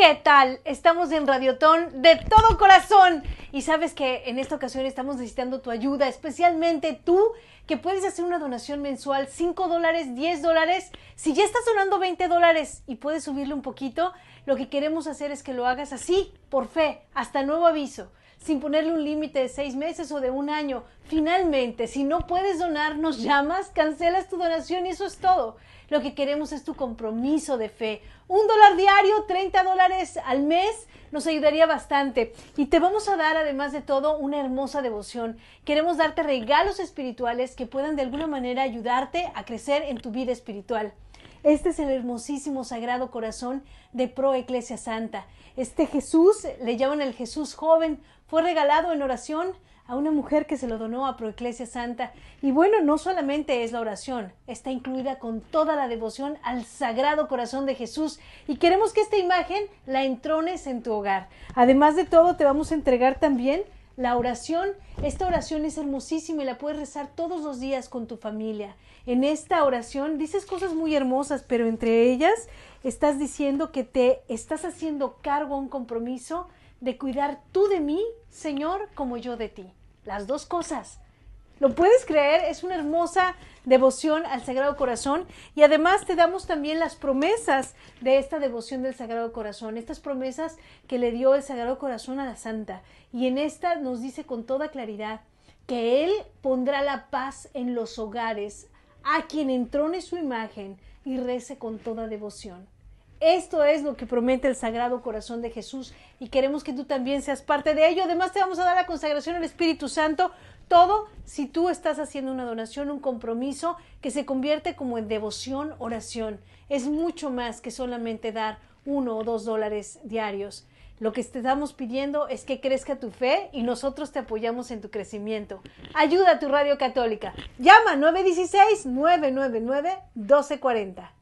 ¿Qué tal? Estamos en Radiotón de todo corazón. Y sabes que en esta ocasión estamos necesitando tu ayuda, especialmente tú que puedes hacer una donación mensual, 5 dólares, 10 dólares. Si ya estás donando 20 dólares y puedes subirle un poquito, lo que queremos hacer es que lo hagas así, por fe, hasta nuevo aviso, sin ponerle un límite de seis meses o de un año. Finalmente, si no puedes donar, nos llamas, cancelas tu donación y eso es todo. Lo que queremos es tu compromiso de fe. Un dólar diario, 30 dólares al mes, nos ayudaría bastante. Y te vamos a dar, además de todo, una hermosa devoción. Queremos darte regalos espirituales que puedan de alguna manera ayudarte a crecer en tu vida espiritual. Este es el hermosísimo Sagrado Corazón de Pro Eclesia Santa. Este Jesús, le llaman el Jesús joven, fue regalado en oración a una mujer que se lo donó a Proeclesia Santa. Y bueno, no solamente es la oración, está incluida con toda la devoción al Sagrado Corazón de Jesús y queremos que esta imagen la entrones en tu hogar. Además de todo, te vamos a entregar también la oración, esta oración es hermosísima y la puedes rezar todos los días con tu familia. En esta oración dices cosas muy hermosas, pero entre ellas estás diciendo que te estás haciendo cargo a un compromiso de cuidar tú de mí, Señor, como yo de ti. Las dos cosas. ¿Lo puedes creer? Es una hermosa devoción al Sagrado Corazón y además te damos también las promesas de esta devoción del Sagrado Corazón, estas promesas que le dio el Sagrado Corazón a la Santa. Y en esta nos dice con toda claridad que Él pondrá la paz en los hogares a quien entrone su imagen y rece con toda devoción. Esto es lo que promete el Sagrado Corazón de Jesús y queremos que tú también seas parte de ello. Además, te vamos a dar la consagración al Espíritu Santo. Todo si tú estás haciendo una donación, un compromiso que se convierte como en devoción, oración. Es mucho más que solamente dar uno o dos dólares diarios. Lo que te estamos pidiendo es que crezca tu fe y nosotros te apoyamos en tu crecimiento. Ayuda a tu radio católica. Llama 916-999-1240.